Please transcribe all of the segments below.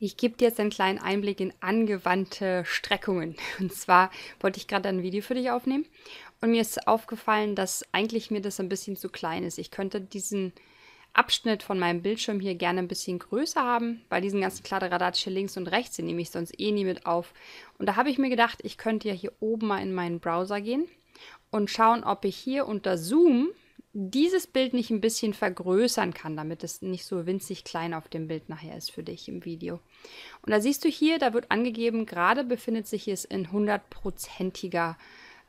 Ich gebe dir jetzt einen kleinen Einblick in angewandte Streckungen. Und zwar wollte ich gerade ein Video für dich aufnehmen und mir ist aufgefallen, dass eigentlich mir das ein bisschen zu klein ist. Ich könnte diesen Abschnitt von meinem Bildschirm hier gerne ein bisschen größer haben, weil diesen ganzen Kladderadatsch hier links und rechts, den nehme ich sonst eh nie mit auf. Und da habe ich mir gedacht, ich könnte ja hier oben mal in meinen Browser gehen und schauen, ob ich hier unter Zoom dieses Bild nicht ein bisschen vergrößern kann, damit es nicht so winzig klein auf dem Bild nachher ist für dich im Video. Und da siehst du hier, da wird angegeben, gerade befindet sich es in hundertprozentiger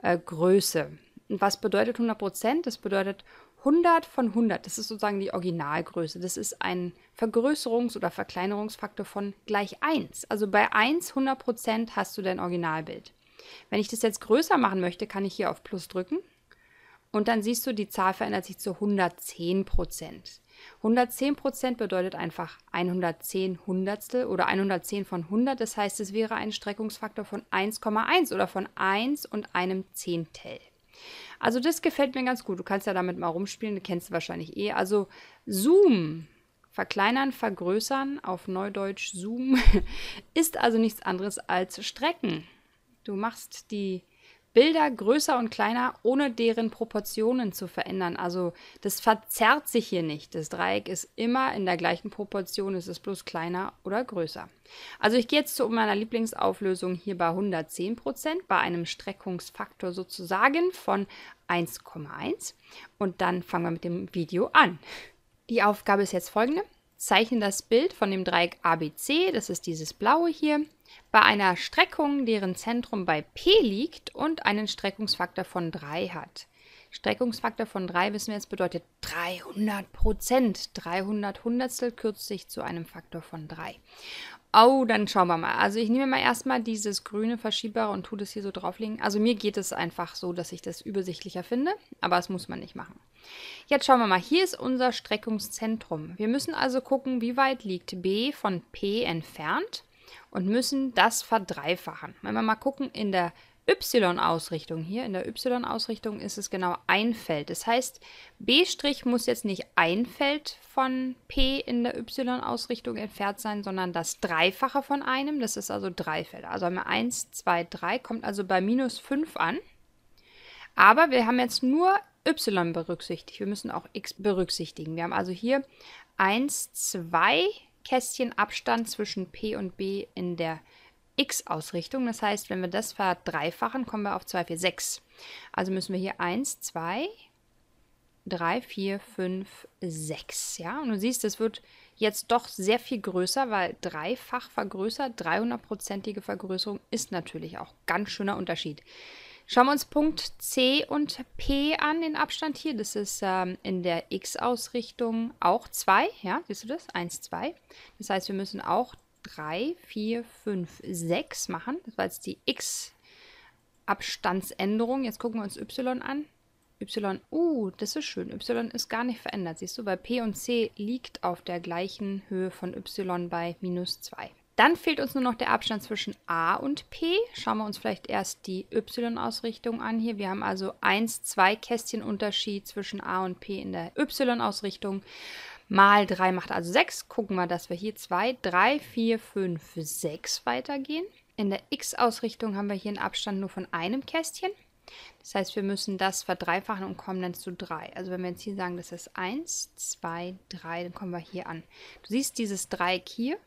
äh, Größe. Und was bedeutet 100 Das bedeutet 100 von 100. Das ist sozusagen die Originalgröße. Das ist ein Vergrößerungs- oder Verkleinerungsfaktor von gleich 1. Also bei 1 100 hast du dein Originalbild. Wenn ich das jetzt größer machen möchte, kann ich hier auf Plus drücken und dann siehst du, die Zahl verändert sich zu 110 Prozent. 110 Prozent bedeutet einfach 110 Hundertstel oder 110 von 100. Das heißt, es wäre ein Streckungsfaktor von 1,1 oder von 1 und einem Zehntel. Also das gefällt mir ganz gut. Du kannst ja damit mal rumspielen, das kennst du wahrscheinlich eh. Also Zoom, verkleinern, vergrößern, auf Neudeutsch Zoom, ist also nichts anderes als Strecken. Du machst die Bilder größer und kleiner, ohne deren Proportionen zu verändern. Also das verzerrt sich hier nicht. Das Dreieck ist immer in der gleichen Proportion, es ist bloß kleiner oder größer. Also ich gehe jetzt zu meiner Lieblingsauflösung hier bei 110%, bei einem Streckungsfaktor sozusagen von 1,1. Und dann fangen wir mit dem Video an. Die Aufgabe ist jetzt folgende. Zeichne das Bild von dem Dreieck ABC, das ist dieses blaue hier, bei einer Streckung, deren Zentrum bei P liegt und einen Streckungsfaktor von 3 hat. Streckungsfaktor von 3 wissen wir jetzt bedeutet 300 Prozent. 300 Hundertstel kürzt sich zu einem Faktor von 3. Oh, dann schauen wir mal. Also ich nehme mal erstmal dieses grüne Verschiebbare und tue das hier so drauflegen. Also mir geht es einfach so, dass ich das übersichtlicher finde, aber das muss man nicht machen. Jetzt schauen wir mal, hier ist unser Streckungszentrum. Wir müssen also gucken, wie weit liegt B von P entfernt und müssen das verdreifachen. Wenn wir mal gucken, in der Y-Ausrichtung hier, in der Y-Ausrichtung ist es genau ein Feld. Das heißt, B' muss jetzt nicht ein Feld von P in der Y-Ausrichtung entfernt sein, sondern das Dreifache von einem. Das ist also drei Felder. Also haben wir 1, 2, 3, kommt also bei minus 5 an. Aber wir haben jetzt nur y berücksichtigt. Wir müssen auch x berücksichtigen. Wir haben also hier 1, 2, 3. Kästchen Abstand zwischen P und B in der x-Ausrichtung. Das heißt, wenn wir das verdreifachen, kommen wir auf 2, 4, 6. Also müssen wir hier 1, 2, 3, 4, 5, 6. Ja, und du siehst, es wird jetzt doch sehr viel größer, weil dreifach vergrößert, 300-prozentige Vergrößerung ist natürlich auch ganz schöner Unterschied. Schauen wir uns Punkt C und P an, den Abstand hier. Das ist ähm, in der X-Ausrichtung auch 2. Ja, siehst du das? 1, 2. Das heißt, wir müssen auch 3, 4, 5, 6 machen. Das war jetzt die X-Abstandsänderung. Jetzt gucken wir uns Y an. Y, uh, das ist schön. Y ist gar nicht verändert, siehst du, weil P und C liegt auf der gleichen Höhe von Y bei minus 2. Dann fehlt uns nur noch der Abstand zwischen A und P. Schauen wir uns vielleicht erst die Y-Ausrichtung an hier. Wir haben also 1, 2 Kästchen Unterschied zwischen A und P in der Y-Ausrichtung. Mal 3 macht also 6. Gucken wir, dass wir hier 2, 3, 4, 5, 6 weitergehen. In der X-Ausrichtung haben wir hier einen Abstand nur von einem Kästchen. Das heißt, wir müssen das verdreifachen und kommen dann zu 3. Also wenn wir jetzt hier sagen, das ist 1, 2, 3, dann kommen wir hier an. Du siehst dieses Dreieck hier,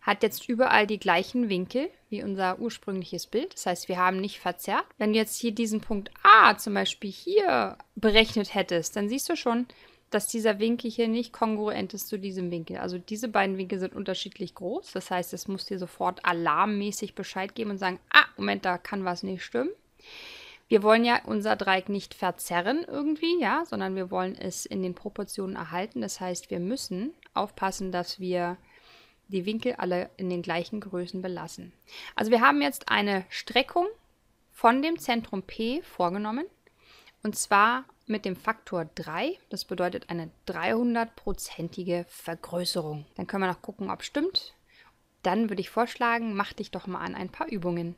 hat jetzt überall die gleichen Winkel wie unser ursprüngliches Bild. Das heißt, wir haben nicht verzerrt. Wenn du jetzt hier diesen Punkt A zum Beispiel hier berechnet hättest, dann siehst du schon, dass dieser Winkel hier nicht kongruent ist zu diesem Winkel. Also diese beiden Winkel sind unterschiedlich groß. Das heißt, es muss dir sofort alarmmäßig Bescheid geben und sagen, ah, Moment, da kann was nicht stimmen. Wir wollen ja unser Dreieck nicht verzerren irgendwie, ja, sondern wir wollen es in den Proportionen erhalten. Das heißt, wir müssen aufpassen, dass wir die Winkel alle in den gleichen Größen belassen. Also wir haben jetzt eine Streckung von dem Zentrum P vorgenommen und zwar mit dem Faktor 3. Das bedeutet eine 300-prozentige Vergrößerung. Dann können wir noch gucken, ob stimmt. Dann würde ich vorschlagen, mach dich doch mal an ein paar Übungen.